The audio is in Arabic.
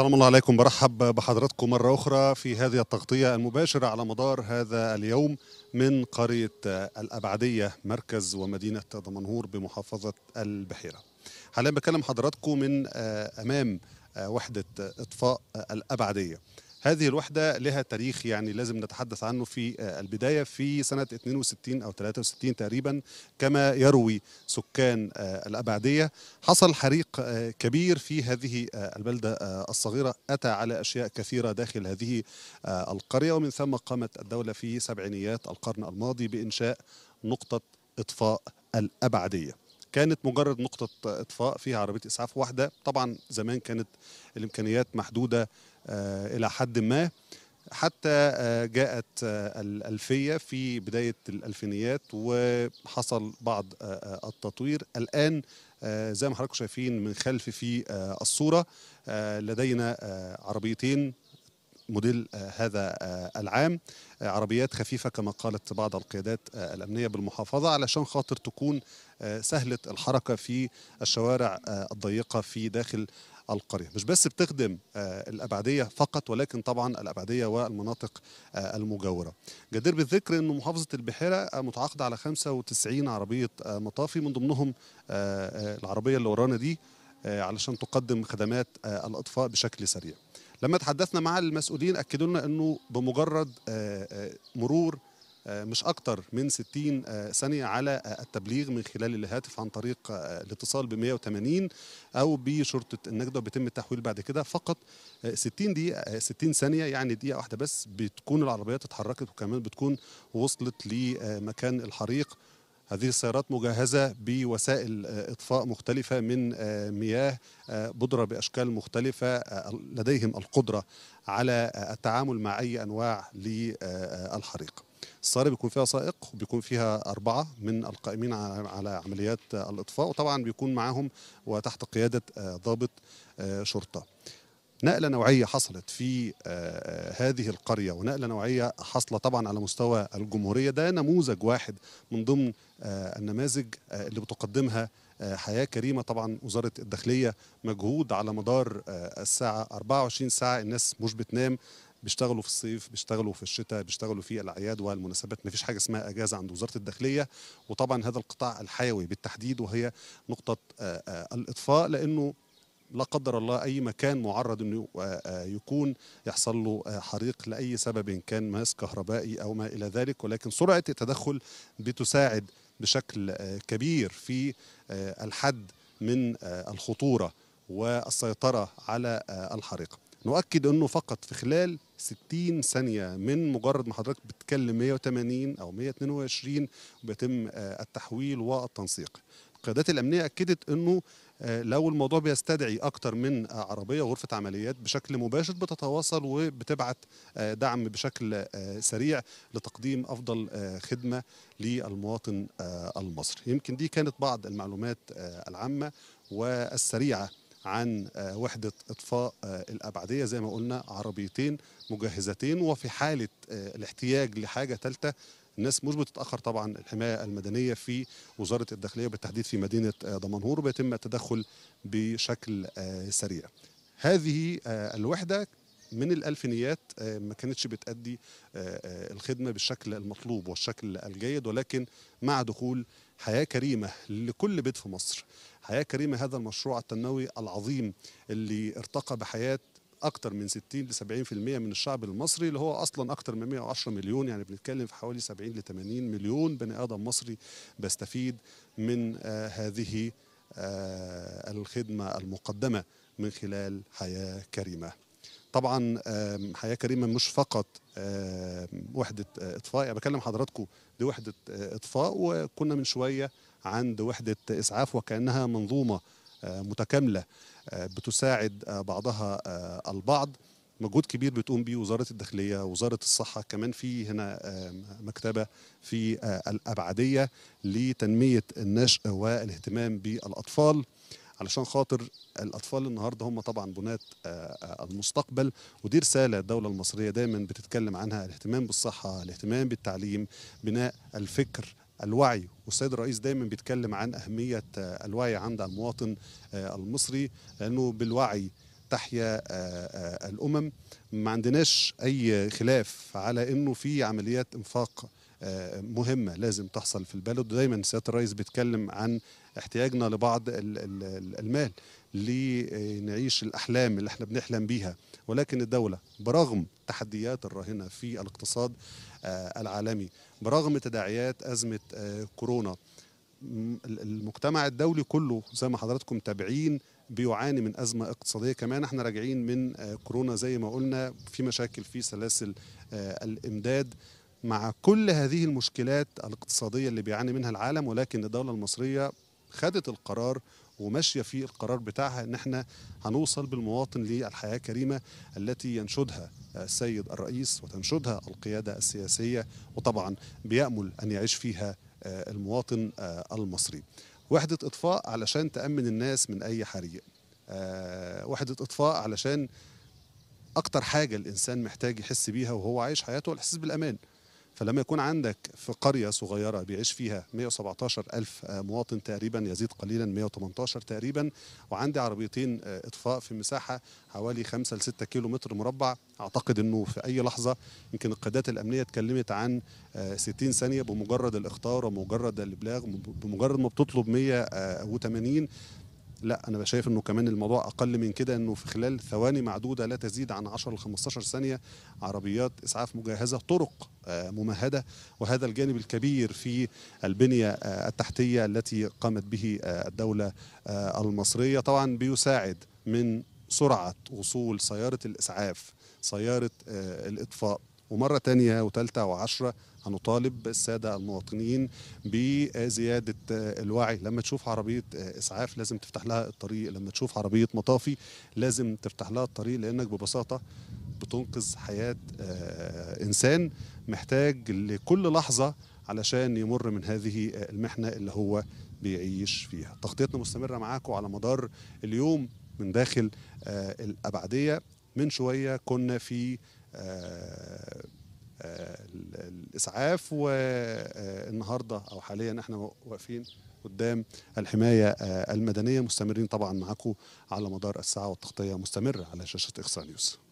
السلام الله عليكم برحب بحضراتكم مرة أخرى في هذه التغطية المباشرة على مدار هذا اليوم من قرية الأبعدية مركز ومدينة دمنهور بمحافظة البحيرة حاليا بكلم حضراتكم من آه، أمام آه، وحدة إطفاء آه، الأبعدية هذه الوحدة لها تاريخ يعني لازم نتحدث عنه في آه، البداية في سنة 62 أو 63 تقريبا كما يروي سكان آه، الأبعدية حصل حريق آه، كبير في هذه البلدة الصغيرة أتى على أشياء كثيرة داخل هذه القرية ومن ثم قامت الدولة في سبعينيات القرن الماضي بإنشاء نقطة إطفاء الأبعدية كانت مجرد نقطة إطفاء فيها عربية إسعاف واحدة طبعا زمان كانت الإمكانيات محدودة آه، الى حد ما حتى آه، جاءت آه، الألفية في بداية الألفينيات وحصل بعض التطوير الآن زي ما حضراتكم شايفين من خلف في الصورة لدينا عربيتين موديل هذا العام عربيات خفيفة كما قالت بعض القيادات الأمنية بالمحافظة علشان خاطر تكون سهلة الحركة في الشوارع الضيقة في داخل القرية مش بس بتخدم آه، الأبعدية فقط ولكن طبعا الأبعدية والمناطق آه، المجاورة جدير بالذكر أن محافظة البحيرة آه، متعاقدة على 95 عربية مطافي من ضمنهم العربية اللي ورانا دي علشان تقدم خدمات الإطفاء بشكل سريع لما تحدثنا مع المسؤولين أكدوا لنا أنه بمجرد مرور آه، مش أكتر من 60 آه، ثانية على آه، التبليغ من خلال الهاتف عن طريق الاتصال ب 180 أو بشرطة النجدة وبيتم التحويل بعد كده فقط 60 دقيقة 60 ثانية يعني دقيقة واحدة بس بتكون العربيات اتحركت وكمان بتكون وصلت لمكان الحريق هذه السيارات مجهزة بوسائل إطفاء مختلفة من مياه بودرة بأشكال مختلفة لديهم القدرة على التعامل مع أي أنواع للحريق الصاله بيكون فيها سائق وبيكون فيها اربعه من القائمين على عمليات الاطفاء وطبعا بيكون معاهم وتحت قياده آه، ضابط آه، شرطه نقله نوعيه حصلت في آه، هذه القريه ونقله نوعيه حاصله طبعا على مستوى الجمهوريه ده نموذج واحد من ضمن النماذج اللي بتقدمها حياه كريمه طبعا وزاره الداخليه مجهود على مدار الساعه 24 ساعه الناس مش بتنام بيشتغلوا في الصيف بيشتغلوا في الشتاء بيشتغلوا في الاعياد والمناسبات ما فيش حاجه اسمها اجازه عند وزاره الداخليه وطبعا هذا القطاع الحيوي بالتحديد وهي نقطه آه، آه، الاطفاء لانه لا قدر الله اي مكان معرض انه آه، يكون يحصل له حريق لاي سبب كان ماس كهربائي او ما الى ذلك ولكن سرعه التدخل بتساعد بشكل كبير في الحد من الخطوره والسيطره على الحريق نؤكد أنه فقط في خلال 60 ثانية من مجرد ما حضرتك بتتكلم 180 أو 122 بيتم آه، التحويل والتنسيق القيادات الأمنية أكدت أنه آه، لو الموضوع بيستدعي اكتر من عربيه غرفه عمليات بشكل مباشر بتتواصل وبتبعت آه، دعم بشكل سريع لتقديم افضل خدمه للمواطن المصري يمكن دي كانت بعض المعلومات العامه والسريعه عن آه، وحدة إطفاء آه، الأبعدية زي ما قلنا عربيتين مجهزتين وفي حالة آه، الاحتياج لحاجة ثالثة الناس مش بتتاخر طبعا الحمايه المدنيه في وزاره الداخليه بالتحديد في مدينه دمنهور بيتم التدخل بشكل سريع. هذه الوحده من الالفينيات ما كانتش بتادي الخدمه بالشكل المطلوب والشكل الجيد ولكن مع دخول حياة كريمة لكل بيت في مصر حياة كريمة هذا المشروع التنموي العظيم اللي ارتقى بحياة اكتر من 60 ل 70% من الشعب المصري اللي هو اصلا اكتر من 110 مليون يعني بنتكلم في حوالي 70 ل 80 مليون بني ادم مصري بيستفيد من آه هذه آه الخدمه المقدمه من خلال حياه كريمه طبعا حياه كريمه مش فقط وحده آه، اطفاء يعني بكلم حضراتكم دي وحده آه، اطفاء وكنا من شويه عند وحده اسعاف وكانها منظومه آه، متكامله بتساعد بعضها البعض مجهود كبير بتقوم به وزاره الداخليه وزاره الصحه كمان في هنا مكتبه في الابعديه لتنميه النشء والاهتمام بالاطفال علشان خاطر الاطفال النهارده هم طبعا بنات آه، آه، المستقبل ودي رساله الدوله المصريه دايما بتتكلم عنها الاهتمام بالصحه الاهتمام بالتعليم بناء الفكر الوعي والسيد الرئيس دايما بيتكلم عن اهميه آه، الوعي عند المواطن المصري لانه بالوعي تحيا الامم ما عندناش اي خلاف على انه في عمليات انفاق مهمه لازم تحصل في البلد ودايما سياده الرئيس بيتكلم عن احتياجنا لبعض المال لنعيش الاحلام اللي احنا بنحلم بيها ولكن الدوله برغم التحديات الراهنه في الاقتصاد آه، العالمي برغم تداعيات ازمه آه، كورونا المجتمع الدولي كله زي ما حضراتكم تابعين بيعاني من أزمة اقتصادية كمان احنا راجعين من آه، كورونا زي ما قلنا في مشاكل في سلاسل الإمداد مع كل هذه المشكلات الاقتصادية اللي بيعاني منها العالم ولكن الدولة المصرية خدت القرار وماشية في القرار بتاعها ان احنا هنوصل بالمواطن للحياة الكريمة التي ينشدها السيد الرئيس وتنشدها القيادة السياسية وطبعا بيأمل ان يعيش فيها المواطن المصري وحدة إطفاء علشان تأمن الناس من أي حريق وحدة إطفاء علشان أكتر حاجة الإنسان محتاج يحس بيها وهو عايش حياته الإحساس بالأمان فلما يكون عندك في قرية صغيرة بيعيش فيها 117 ألف مواطن تقريبا يزيد قليلا 118 تقريبا وعندي عربيتين آه، إطفاء في مساحة حوالي 5 ل 6 كيلو متر مربع أعتقد أنه في أي لحظة يمكن القيادات الأمنية اتكلمت عن 60 آه، ثانية بمجرد الإخطار ومجرد الإبلاغ بمجرد ما بتطلب 180 لا انا شايف انه كمان الموضوع اقل من كده انه في خلال ثواني معدوده لا تزيد عن 10 ل 15 ثانيه عربيات اسعاف مجهزه طرق آه، ممهده وهذا الجانب الكبير في البنيه آه، التحتيه التي قامت به آه، الدوله المصريه طبعا بيساعد من سرعه وصول سياره الاسعاف سياره الاطفاء ومرة تانية وتالتة وعشرة هنطالب السادة المواطنين بزيادة الوعي لما تشوف عربية إسعاف لازم تفتح لها الطريق لما تشوف عربية مطافي لازم تفتح لها الطريق لأنك ببساطة بتنقذ حياة آه، إنسان محتاج لكل لحظة علشان يمر من هذه المحنة اللي هو بيعيش فيها تغطيتنا مستمرة معاكم على مدار اليوم من داخل آه، الأبعدية من شوية كنا في الاسعاف والنهارده او حاليا احنا واقفين قدام الحمايه آه، المدنيه مستمرين طبعا معاكم على مدار الساعه والتغطيه مستمره على شاشه اكسترا نيوز